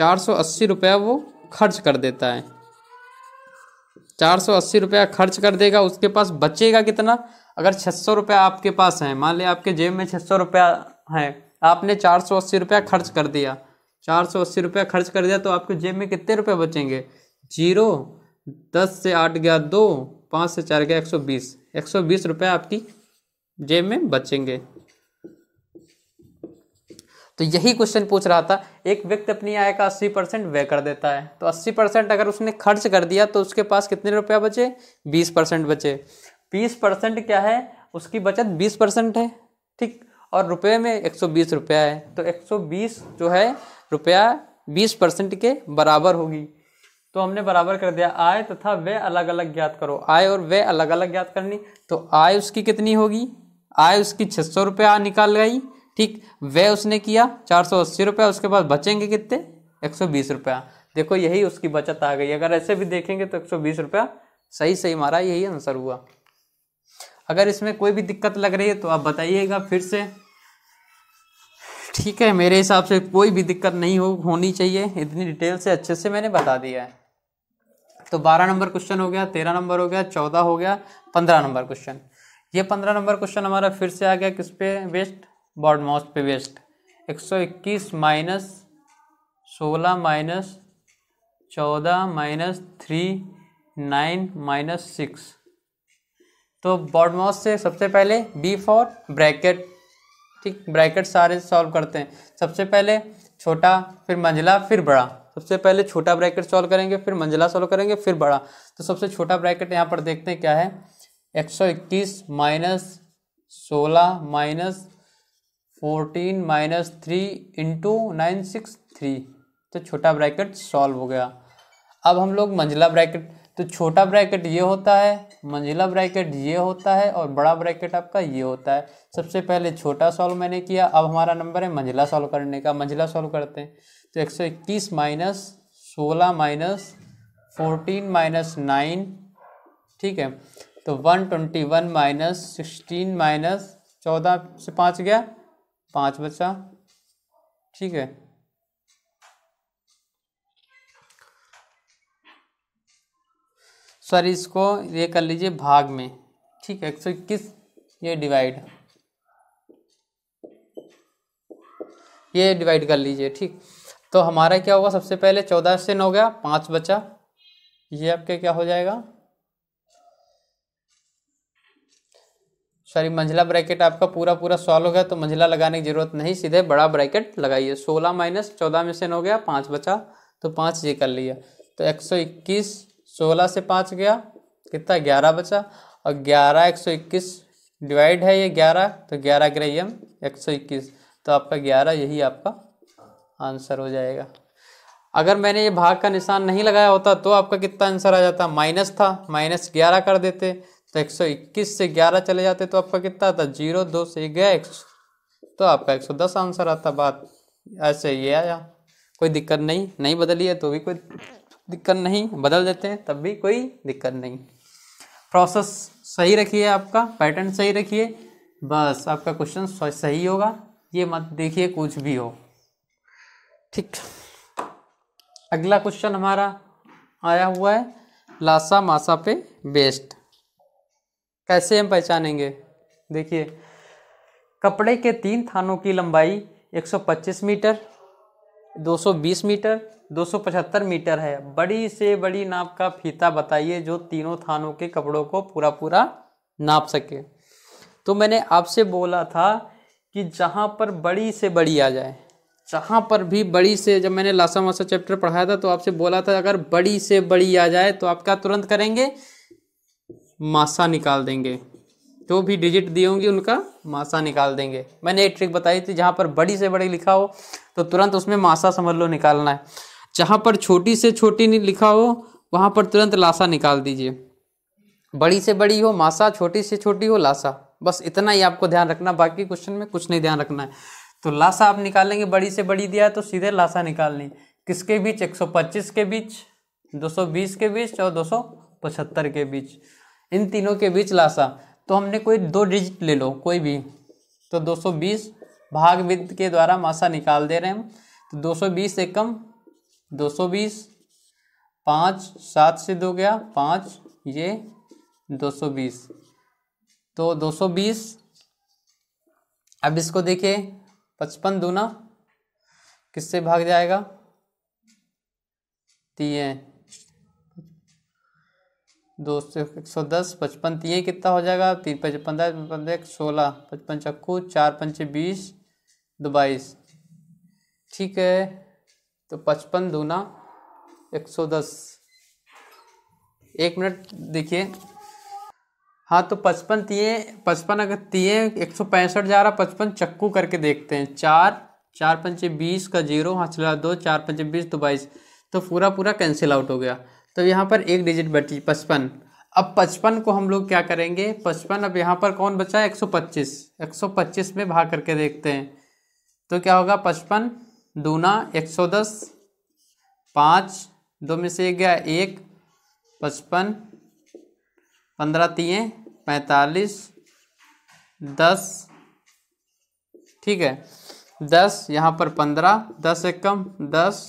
S1: चार सौ अस्सी रुपया वो खर्च कर देता है चार सौ अस्सी रुपया खर्च कर देगा उसके पास बचेगा कितना अगर छः सौ रुपया आपके पास है मान लिया आपके जेब में छः सौ रुपया है आपने चार सौ अस्सी रुपया खर्च कर दिया चार सौ अस्सी रुपया खर्च कर दिया तो आपके जेब में कितने रुपये बचेंगे जीरो दस से आठ गया दो पाँच से चार गया एक सौ बीस एक सौ बीस रुपये आपकी जेब में बचेंगे तो यही क्वेश्चन पूछ रहा था एक व्यक्ति अपनी आय का अस्सी परसेंट व्यय कर देता है तो अस्सी परसेंट अगर उसने खर्च कर दिया तो उसके पास कितने रुपया बचे बीस परसेंट बचे बीस परसेंट क्या है उसकी बचत बीस परसेंट है ठीक और रुपये में एक सौ बीस रुपया है तो एक सौ बीस जो है रुपया बीस परसेंट के बराबर होगी तो हमने बराबर कर दिया आय तथा व्यय अलग अलग ज्ञात करो आय और व्यय अलग अलग ज्ञात करनी तो आय उसकी कितनी होगी आय उसकी छः सौ रुपया निकाल गई ठीक वह उसने किया चार सौ अस्सी रुपया उसके बाद बचेंगे कितने एक सौ बीस रुपया देखो यही उसकी बचत आ गई अगर ऐसे भी देखेंगे तो एक सौ बीस रुपया सही सही हमारा यही आंसर हुआ अगर इसमें कोई भी दिक्कत लग रही है तो आप बताइएगा फिर से ठीक है मेरे हिसाब से कोई भी दिक्कत नहीं हो होनी चाहिए इतनी डिटेल से अच्छे से मैंने बता दिया है तो बारह नंबर क्वेश्चन हो गया तेरह नंबर हो गया चौदह हो गया पंद्रह नंबर क्वेश्चन ये पंद्रह नंबर क्वेश्चन हमारा फिर से आ गया किस पे वेस्ट बॉड पे वेस्ट एक सौ इक्कीस माइनस सोलह माइनस चौदह minus three nine minus six तो बॉडमॉस से सबसे पहले बी फॉर ब्रैकेट ठीक ब्रैकेट सारे सॉल्व करते हैं सबसे पहले छोटा फिर मंझला फिर बड़ा सबसे पहले छोटा ब्रैकेट सॉल्व करेंगे फिर मंझला सॉल्व करेंगे फिर बड़ा तो सबसे छोटा ब्रैकेट यहाँ पर देखते हैं क्या है 121 माइनस सोलह minus fourteen minus three into nine six three तो छोटा ब्रैकेट सॉल्व हो गया अब हम लोग मंझला ब्रैकेट तो छोटा ब्रैकेट ये होता है मंझला ब्रैकेट ये होता है और बड़ा ब्रैकेट आपका ये होता है सबसे पहले छोटा सॉल्व मैंने किया अब हमारा नंबर है मंझला सॉल्व करने का मंझला सॉल्व करते हैं तो एक सौ इक्कीस माइनस सोलह माइनस फोर्टीन माइनस नाइन ठीक है तो one twenty one minus sixteen minus चौदह से पाँच गया पाँच बचा ठीक है सॉरी इसको ये कर लीजिए भाग में ठीक है एक सौ इक्कीस ये डिवाइड ये डिवाइड कर लीजिए ठीक तो हमारा क्या होगा सबसे पहले चौदह से नौ गया पांच बचा ये आपके क्या हो जाएगा सॉरी मंझला ब्रैकेट आपका पूरा पूरा सॉल्व हो गया तो मंझला लगाने की जरूरत नहीं सीधे बड़ा ब्रैकेट लगाइए सोलह माइनस चौदह में से नौ गया पाँच बचा तो पाँच ये कर लिया तो एक सौ इक्कीस सोलह से पाँच गया कितना ग्यारह बचा और ग्यारह एक सौ इक्कीस डिवाइड है ये ग्यारह तो ग्यारह ग्रेम एक सौ इक्कीस तो आपका ग्यारह यही आपका आंसर हो जाएगा अगर मैंने ये भाग का निशान नहीं लगाया होता तो आपका कितना आंसर आ जाता माइनस था माइनस ग्यारह कर देते तो एक सौ इक्कीस से ग्यारह चले जाते तो आपका कितना आता जीरो दो से गया एक तो आपका एक सौ दस आंसर आता बात ऐसे ये आया कोई दिक्कत नहीं नहीं बदली है तो भी कोई दिक्कत नहीं बदल देते हैं तब भी कोई दिक्कत नहीं प्रोसेस सही रखिए आपका पैटर्न सही रखिए बस आपका क्वेश्चन सही होगा ये मत देखिए कुछ भी हो ठीक अगला क्वेश्चन हमारा आया हुआ है लासा मासा पे बेस्ट कैसे हम पहचानेंगे देखिए कपड़े के तीन थानों की लंबाई 125 मीटर 220 मीटर 275 मीटर है बड़ी से बड़ी नाप का फीता बताइए जो तीनों थानों के कपड़ों को पूरा पूरा नाप सके तो मैंने आपसे बोला था कि जहाँ पर बड़ी से बड़ी आ जाए जहाँ पर भी बड़ी से जब मैंने लासा मासा चैप्टर पढ़ाया था तो आपसे बोला था अगर बड़ी से बड़ी आ जाए तो आप क्या तुरंत करेंगे मासा निकाल देंगे जो भी डिजिट दिए होंगे उनका मासा निकाल देंगे मैंने एक ट्रिक बताई थी जहाँ पर बड़ी से बड़ी लिखा हो तो तुरंत उसमें मासा समझ लो निकालना है जहाँ पर छोटी से छोटी लिखा हो वहाँ पर तुरंत लाशा निकाल दीजिए बड़ी से बड़ी हो मासा छोटी से छोटी हो लाशा बस इतना ही आपको ध्यान रखना बाकी क्वेश्चन में कुछ नहीं ध्यान रखना है तो लाशा आप निकालेंगे बड़ी से बड़ी दिया है तो सीधे लाशा निकालनी किसके बीच 125 के बीच 220 के बीच और 275 के बीच इन तीनों के बीच लाशा तो हमने कोई दो डिजिट ले लो कोई भी तो 220 भाग विद के द्वारा मासा निकाल दे रहे हैं तो 220 से कम बीस पाँच सात से दो गया पाँच ये 220 तो 220 अब इसको देखिए पचपन दूना किससे भाग जाएगा तीन दो सौ एक सौ दस पचपन तीन कितना हो जाएगा तीन पचपन पंद्रह एक सोलह पचपन चक्कू चार पंच बीस दो बाईस ठीक है तो पचपन दूना एक सौ दस एक मिनट देखिए हाँ तो पचपन तीए पचपन अगर तीए एक सौ पैंसठ जा रहा पचपन चक्कू करके देखते हैं चार चार पंचे बीस का जीरो हाँ चला दो चार पंचे बीस दो बाईस तो पूरा पूरा कैंसिल आउट हो गया तो यहाँ पर एक डिजिट बची पचपन अब पचपन को हम लोग क्या करेंगे पचपन अब यहाँ पर कौन बचा है एक सौ पच्चीस एक सौ पच्चीस में भाग करके देखते हैं तो क्या होगा पचपन दूना एक सौ दस पाँच दो में से एक गया एक पचपन पंद्रह तीन पैंतालीस दस ठीक है दस यहाँ पर पंद्रह दस एक कम दस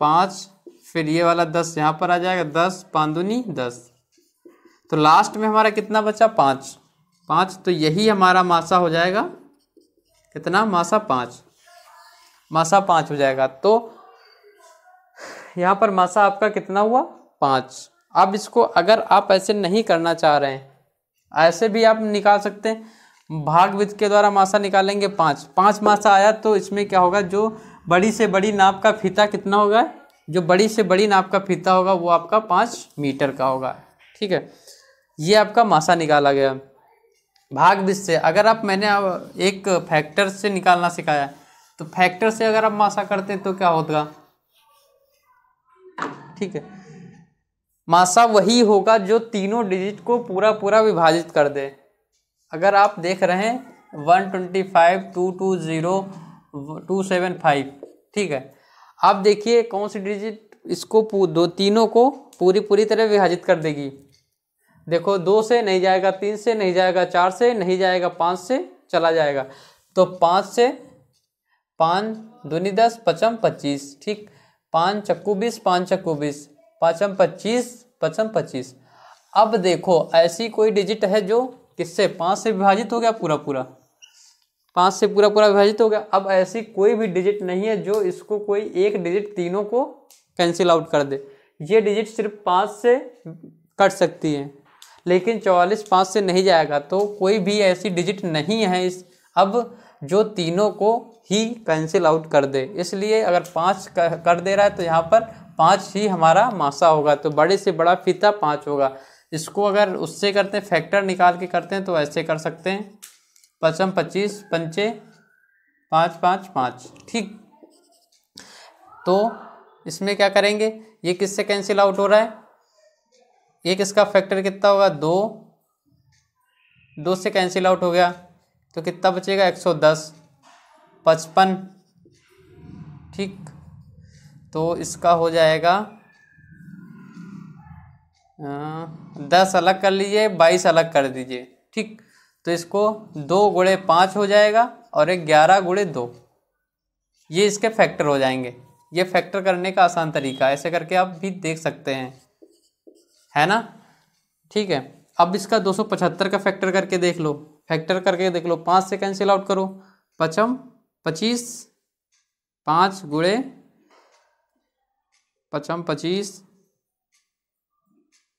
S1: पाँच फिर ये वाला दस यहाँ पर आ जाएगा दस पांदुनी दस तो लास्ट में हमारा कितना बचा पाँच पाँच तो यही हमारा मासा हो जाएगा कितना मासा पाँच मासा पाँच हो जाएगा तो यहाँ पर मासा आपका कितना हुआ पाँच अब इसको अगर आप ऐसे नहीं करना चाह रहे हैं ऐसे भी आप निकाल सकते हैं भाग विध के द्वारा मासा निकालेंगे पाँच पाँच मासा आया तो इसमें क्या होगा जो बड़ी से बड़ी नाप का फीता कितना होगा जो बड़ी से बड़ी नाप का फीता होगा वो आपका पाँच मीटर का होगा ठीक है ये आपका मासा निकाला गया भाग बीज से अगर आप मैंने एक फैक्टर से निकालना सिखाया तो फैक्टर से अगर आप मासा करते हैं तो क्या होगा ठीक है मासा वही होगा जो तीनों डिजिट को पूरा पूरा विभाजित कर दे अगर आप देख रहे हैं one twenty five two two zero two seven five ठीक है अब देखिए कौन सी डिजिट इसको दो तीनों को पूरी पूरी तरह विभाजित कर देगी देखो दो से नहीं जाएगा तीन से नहीं जाएगा चार से नहीं जाएगा पाँच से चला जाएगा तो पाँच से पाँच दूनी दस पचम पच्चीस ठीक पाँच चक्कू बीस पाँच चक्कू बीस पाँचम पच्चीस पचम पच्चीस अब देखो ऐसी कोई डिजिट है जो किससे पाँच से विभाजित हो गया पूरा पूरा पाँच से पूरा पूरा विभाजित हो गया अब ऐसी कोई भी डिजिट नहीं है जो इसको कोई एक डिजिट तीनों को कैंसिल आउट कर दे ये डिजिट सिर्फ पाँच से कट सकती है लेकिन चौवालीस पाँच से नहीं जाएगा तो कोई भी ऐसी डिजिट नहीं है इस अब जो तीनों को ही कैंसिल आउट कर दे इसलिए अगर पाँच कर दे रहा है तो यहाँ पर पाँच ही हमारा मासा होगा तो बड़े से बड़ा फीता पाँच होगा इसको अगर उससे करते हैं फैक्टर निकाल के करते हैं तो ऐसे कर सकते हैं पचम पच्चीस पंचे पाँच पाँच पाँच ठीक तो इसमें क्या करेंगे ये किससे कैंसिल आउट हो रहा है ये किसका फैक्टर कितना होगा दो दो से कैंसिल आउट हो गया तो कितना बचेगा एक सौ दस पचपन ठीक तो इसका हो जाएगा दस अलग कर लीजिए बाईस अलग कर दीजिए ठीक तो इसको दो गुड़े पाँच हो जाएगा और एक ग्यारह गुड़े दो ये इसके फैक्टर हो जाएंगे ये फैक्टर करने का आसान तरीका ऐसे करके आप भी देख सकते हैं है ना ठीक है अब इसका पचहत्तर का फैक्टर करके देख लो फैक्टर करके देख लो पाँच से कैंसिल आउट करो पचम पच्चीस पाँच गुड़े पचम पच्चीस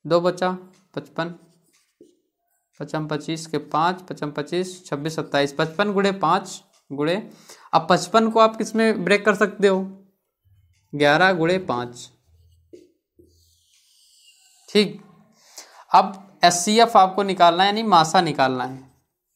S1: दो बचा पचपन पचम पच्चीस के पाँच पचम पच्चीस छब्बीस सत्ताईस पचपन गुड़े पाँच गुड़े अब पचपन को आप किस में ब्रेक कर सकते हो ग्यारह गुड़े पाँच ठीक अब एस सी एफ आपको निकालना है यानी मासा निकालना है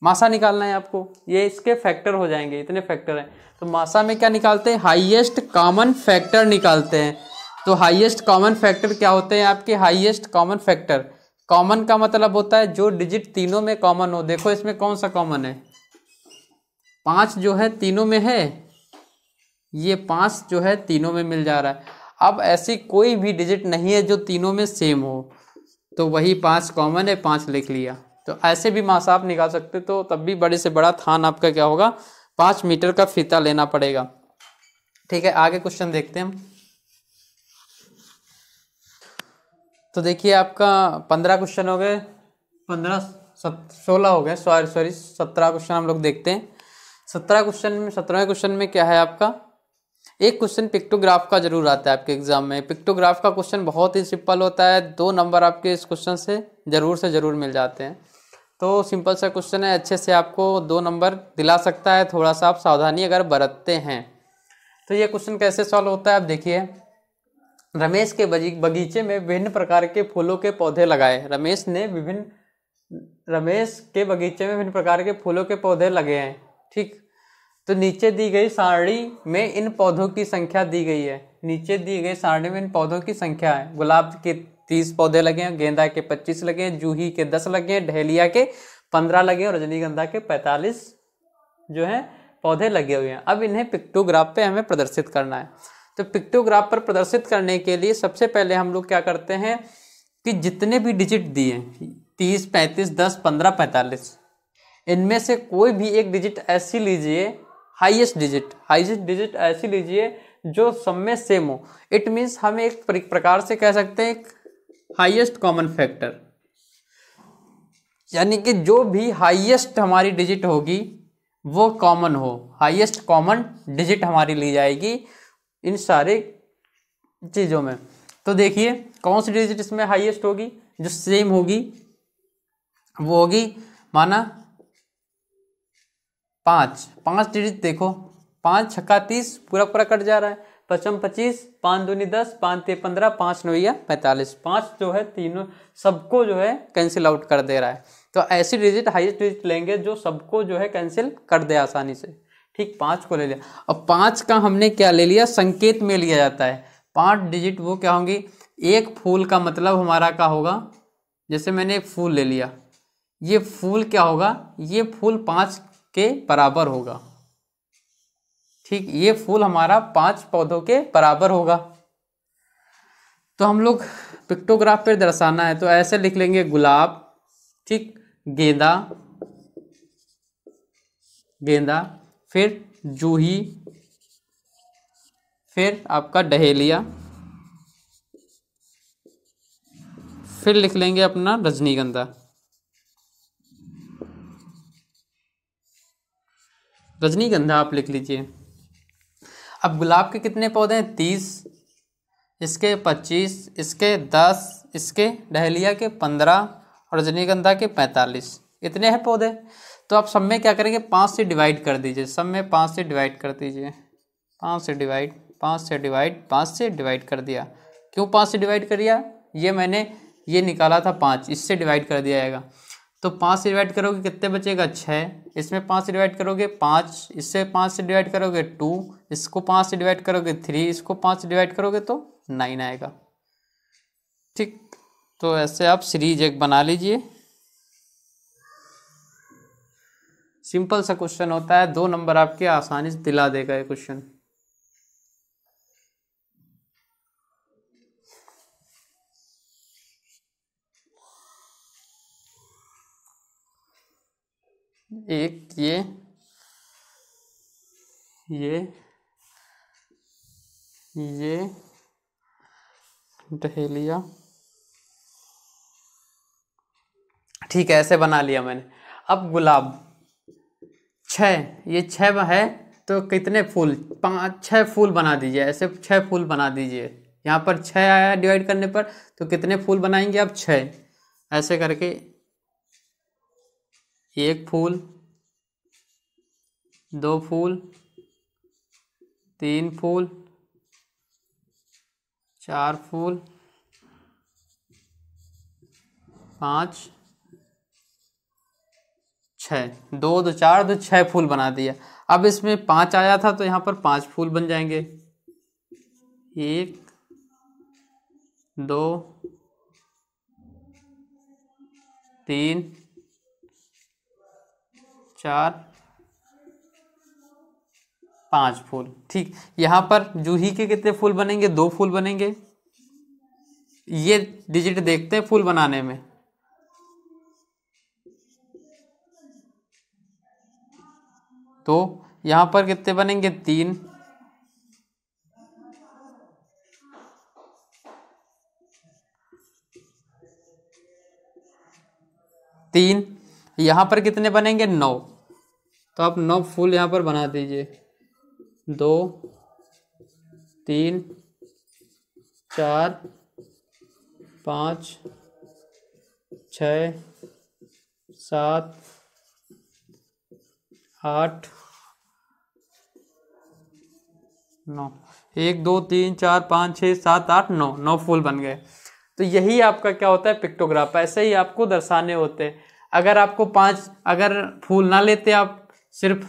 S1: मासा निकालना है आपको ये इसके फैक्टर हो जाएंगे इतने फैक्टर हैं तो मासा में क्या निकालते हैं हाईएस्ट कॉमन फैक्टर निकालते हैं तो हाईएस्ट कॉमन फैक्टर क्या होते हैं आपके हाईएस्ट कॉमन फैक्टर कॉमन का मतलब होता है जो डिजिट तीनों में कॉमन हो देखो इसमें कौन सा कॉमन है पांच जो है तीनों में है ये पांच जो है तीनों में मिल जा रहा है अब ऐसी कोई भी डिजिट नहीं है जो तीनों में सेम हो तो वही पांच कॉमन है पांच लिख लिया तो ऐसे भी मास आप निकाल सकते तो तब भी बड़े से बड़ा थान आपका क्या होगा पांच मीटर का फीता लेना पड़ेगा ठीक है आगे क्वेश्चन देखते हैं हम तो देखिए आपका पंद्रह क्वेश्चन हो गए पंद्रह सत सोलह हो गए सॉरी सॉरी सत्रह क्वेश्चन हम लोग देखते हैं सत्रह क्वेश्चन में सत्रहवें क्वेश्चन में क्या है आपका एक क्वेश्चन पिक्टोग्राफ का जरूर आता है आपके एग्जाम में पिक्टोग्राफ का क्वेश्चन बहुत ही सिंपल होता है दो नंबर आपके इस क्वेश्चन से ज़रूर से ज़रूर मिल जाते हैं तो सिंपल सा क्वेश्चन है अच्छे से आपको दो नंबर दिला सकता है थोड़ा सा आप सावधानी अगर बरतते हैं तो ये क्वेश्चन कैसे सॉल्व होता है आप देखिए रमेश के बगीचे में विभिन्न प्रकार के फूलों के पौधे लगाए रमेश ने विभिन्न रमेश के बगीचे में विभिन्न प्रकार के फूलों के पौधे लगे हैं ठीक तो नीचे दी गई सारणी में इन पौधों की संख्या दी गई है नीचे दी गई सारणी में इन पौधों की संख्या है गुलाब के तीस पौधे लगे हैं गेंदा के पच्चीस लगे हैं जूही के दस लगे हैं ढेलिया के पंद्रह लगे हैं और रजनीगंधा के पैंतालीस जो हैं पौधे लगे हुए हैं अब इन्हें पिक्टोग्राफ पे हमें प्रदर्शित करना है तो पिक्टोग्राफ पर प्रदर्शित करने के लिए सबसे पहले हम लोग क्या करते हैं कि जितने भी डिजिट दिए तीस पैंतीस दस पंद्रह पैंतालीस इनमें से कोई भी एक डिजिट ऐसी लीजिए हाईएस्ट डिजिट हाईएस्ट डिजिट ऐसी लीजिए जो सब में सेम हो इट मीन्स हम एक प्रकार से कह सकते हैं हाईएस्ट कॉमन फैक्टर यानी कि जो भी हाईएस्ट हमारी डिजिट होगी वो कॉमन हो हाईएस्ट कॉमन डिजिट हमारी ली जाएगी इन सारे चीज़ों में तो देखिए कौन सी डिजिट इसमें हाईएस्ट होगी जो सेम होगी वो होगी माना पाँच पांच डिजिट देखो पाँच छक्का तीस पूरा पूरा कट जा रहा है पचम पच्चीस पाँच दूनी दस पाँच ते पंद्रह पाँच नवैया पैंतालीस पाँच जो है तीनों सबको जो है कैंसिल आउट कर दे रहा है तो ऐसी डिजिट हाईएस्ट डिजिट लेंगे जो सबको जो है कैंसिल कर दे आसानी से ठीक पाँच को ले लिया अब पाँच का हमने क्या ले लिया संकेत में लिया जाता है पाँच डिजिट वो क्या होंगी एक फूल का मतलब हमारा क्या होगा जैसे मैंने एक फूल ले लिया ये फूल क्या होगा ये फूल पाँच के बराबर होगा ठीक ये फूल हमारा पांच पौधों के बराबर होगा तो हम लोग पिक्टोग्राफ पर दर्शाना है तो ऐसे लिख लेंगे गुलाब ठीक गेंदा गेंदा फिर जूही फिर आपका डहेलिया फिर लिख लेंगे अपना रजनीगंधा रजनीगंधा आप लिख लीजिए अब गुलाब के कितने पौधे हैं तीस इसके पच्चीस इसके दस इसके डहलिया के पंद्रह और रजनीगंधा के पैंतालीस इतने हैं पौधे तो आप सब में क्या करेंगे पाँच से डिवाइड कर दीजिए सब में पाँच से डिवाइड कर दीजिए पाँच से डिवाइड पाँच से डिवाइड पाँच से डिवाइड कर दिया क्यों पाँच से डिवाइड कर दिया ये मैंने ये निकाला था पाँच इससे डिवाइड कर दिया जाएगा तो पाँच से डिवाइड करोगे कितने बचेगा छः इसमें पाँच से डिवाइड करोगे पाँच इससे पाँच से डिवाइड करोगे टू इसको पाँच से डिवाइड करोगे थ्री इसको पाँच से डिवाइड करोगे तो नाइन आएगा ठीक तो ऐसे आप सीरीज एक बना लीजिए सिंपल सा क्वेश्चन होता है दो नंबर आपके आसानी से दिला देगा ये क्वेश्चन एक ये ये ये डहेलिया ठीक है ऐसे बना लिया मैंने अब गुलाब छः ये छः है तो कितने फूल पाँच छः फूल बना दीजिए ऐसे छः फूल बना दीजिए यहाँ पर छः आया डिवाइड करने पर तो कितने फूल बनाएंगे आप छः ऐसे करके एक फूल दो फूल तीन फूल चार फूल पाँच छः दो दो चार दो छः फूल बना दिया अब इसमें पाँच आया था तो यहाँ पर पाँच फूल बन जाएंगे एक दो तीन चार पांच फूल ठीक यहाँ पर जूही के कितने फूल बनेंगे दो फूल बनेंगे ये डिजिट देखते हैं फूल बनाने में तो यहाँ पर कितने बनेंगे तीन तीन यहाँ पर कितने बनेंगे नौ तो आप नौ फूल यहाँ पर बना दीजिए दो तीन चार पाँच छ सात आठ नौ एक दो तीन चार पाँच छः सात आठ नौ नौ फूल बन गए तो यही आपका क्या होता है पिक्टोग्राफ ऐसे ही आपको दर्शाने होते हैं अगर आपको पांच अगर फूल ना लेते आप सिर्फ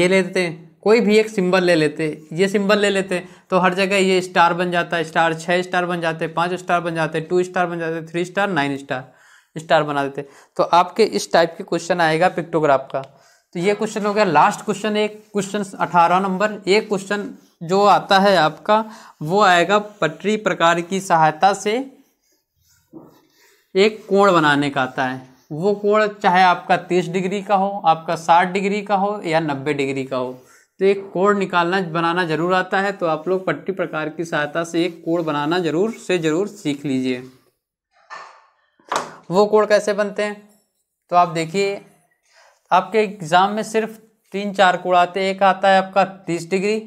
S1: ये लेते कोई भी एक सिंबल ले लेते ये सिंबल ले लेते तो हर जगह ये स्टार बन जाता है स्टार छः स्टार बन जाते पाँच स्टार बन जाते टू स्टार बन जाते three star nine star star बना देते तो आपके इस टाइप के क्वेश्चन आएगा पिक्टोग्राफ का तो ये क्वेश्चन हो गया लास्ट क्वेश्चन एक क्वेश्चन अठारह नंबर एक क्वेश्चन जो आता है आपका वो आएगा पटरी प्रकार की सहायता से एक कोण बनाने का आता है वो कोण चाहे आपका तीस डिग्री का हो आपका साठ डिग्री का हो या नब्बे डिग्री का हो तो एक कोण निकालना बनाना जरूर आता है तो आप लोग पट्टी प्रकार की सहायता से एक कोण बनाना जरूर से जरूर सीख लीजिए वो कोण कैसे बनते हैं तो आप देखिए आपके एग्ज़ाम में सिर्फ तीन चार कोड आते एक आता है आपका तीस डिग्री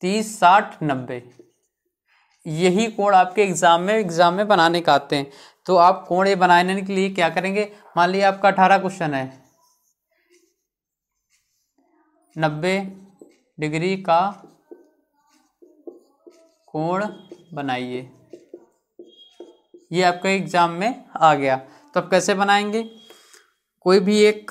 S1: तीस साठ नब्बे यही कोड आपके एग्ज़ाम में एग्ज़ाम में बनाने का आते हैं तो आप कोण ये बनाने के लिए क्या करेंगे मान लीजिए आपका अठारह क्वेश्चन है नब्बे डिग्री का कोण बनाइए ये आपका एग्ज़ाम में आ गया तो आप कैसे बनाएंगे कोई भी एक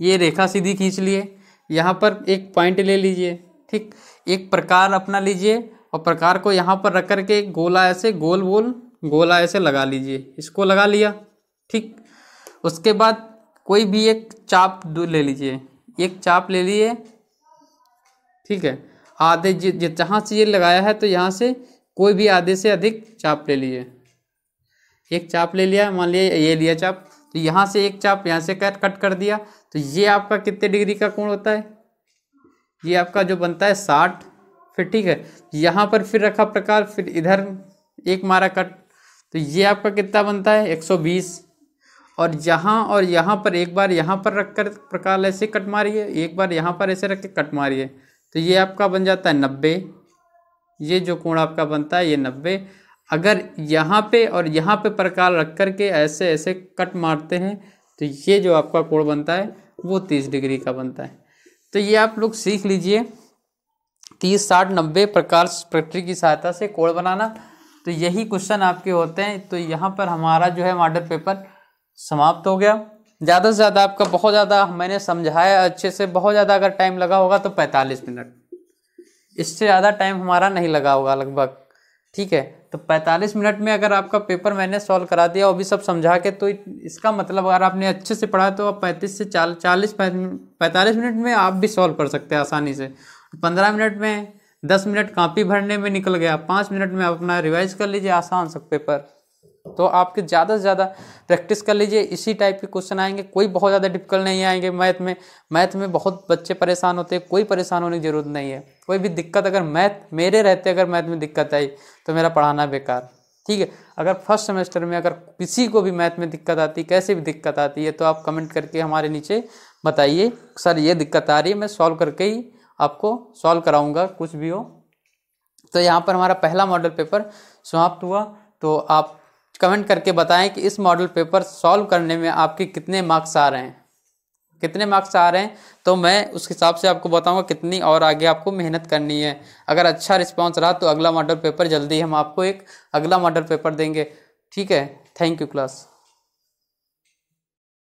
S1: ये रेखा सीधी खींच लिए यहाँ पर एक पॉइंट ले लीजिए ठीक एक प्रकार अपना लीजिए और प्रकार को यहाँ पर रख कर के गोला ऐसे गोल गोल गोला ऐसे लगा लीजिए इसको लगा लिया ठीक उसके बाद कोई भी एक चाप ले लीजिए एक चाप ले लिए ठीक है आधे जहाँ से ये लगाया है तो यहाँ से कोई भी आधे से अधिक चाप ले लिए एक चाप ले लिया मान लिया ये लिया चाप तो यहाँ से एक चाप यहाँ से कट कट कर दिया तो ये आपका कितने डिग्री का कोण होता है ये आपका जो बनता है साठ फिर ठीक है यहाँ पर फिर रखा प्रकार फिर इधर एक मारा कट तो ये आपका कितना बनता है एक सौ बीस और यहाँ और यहाँ पर एक बार यहाँ पर रख कर प्रकार ऐसे कट मारिए एक बार यहाँ पर ऐसे रख के कट मारिए तो ये आपका बन जाता है नब्बे ये जो कोण आपका बनता है ये नब्बे अगर यहाँ पे और यहाँ पे प्रकार रख कर के ऐसे ऐसे कट मारते हैं तो ये जो आपका कोण बनता है वो तीस डिग्री का बनता है तो ये आप लोग सीख लीजिए तीस साठ नब्बे प्रकार प्रक्रिया की सहायता से कोण बनाना तो यही क्वेश्चन आपके होते हैं तो यहाँ पर हमारा जो है मॉडल पेपर समाप्त हो गया ज़्यादा से ज़्यादा आपका बहुत ज़्यादा मैंने समझाया अच्छे से बहुत ज़्यादा अगर टाइम लगा होगा तो पैंतालीस मिनट इससे ज़्यादा टाइम हमारा नहीं लगा होगा लगभग ठीक है तो 45 मिनट में अगर आपका पेपर मैंने सॉल्व करा दिया और भी सब समझा के तो इसका मतलब अगर आपने अच्छे से पढ़ा तो आप 35 से चाल चालीस पैंतालीस मिनट में आप भी सॉल्व कर सकते हैं आसानी से 15 मिनट में 10 मिनट कापी भरने में निकल गया पाँच मिनट में आप अपना रिवाइज कर लीजिए आसान सा पेपर तो आपके ज़्यादा से ज़्यादा प्रैक्टिस कर लीजिए इसी टाइप के क्वेश्चन आएंगे कोई बहुत ज़्यादा डिफिकल्ट नहीं आएंगे मैथ में मैथ में बहुत बच्चे परेशान होते हैं कोई परेशान होने की ज़रूरत नहीं है कोई भी दिक्कत अगर मैथ मेरे रहते अगर मैथ में दिक्कत आई तो मेरा पढ़ाना बेकार ठीक है अगर फर्स्ट सेमेस्टर में अगर किसी को भी मैथ में दिक्कत आती कैसे भी दिक्कत आती है तो आप कमेंट करके हमारे नीचे बताइए सर ये दिक्कत आ रही है मैं सॉल्व करके ही आपको सॉल्व कराऊंगा कुछ भी हो तो यहाँ पर हमारा पहला मॉडल पेपर समाप्त हुआ तो आप कमेंट करके बताएं कि इस मॉडल पेपर सॉल्व करने में आपके कितने मार्क्स आ रहे हैं कितने मार्क्स आ रहे हैं तो मैं उस हिसाब से आपको बताऊंगा कितनी और आगे आपको मेहनत करनी है अगर अच्छा रिस्पॉन्स रहा तो अगला मॉडल पेपर जल्दी हम आपको एक अगला मॉडल पेपर देंगे ठीक है थैंक यू क्लास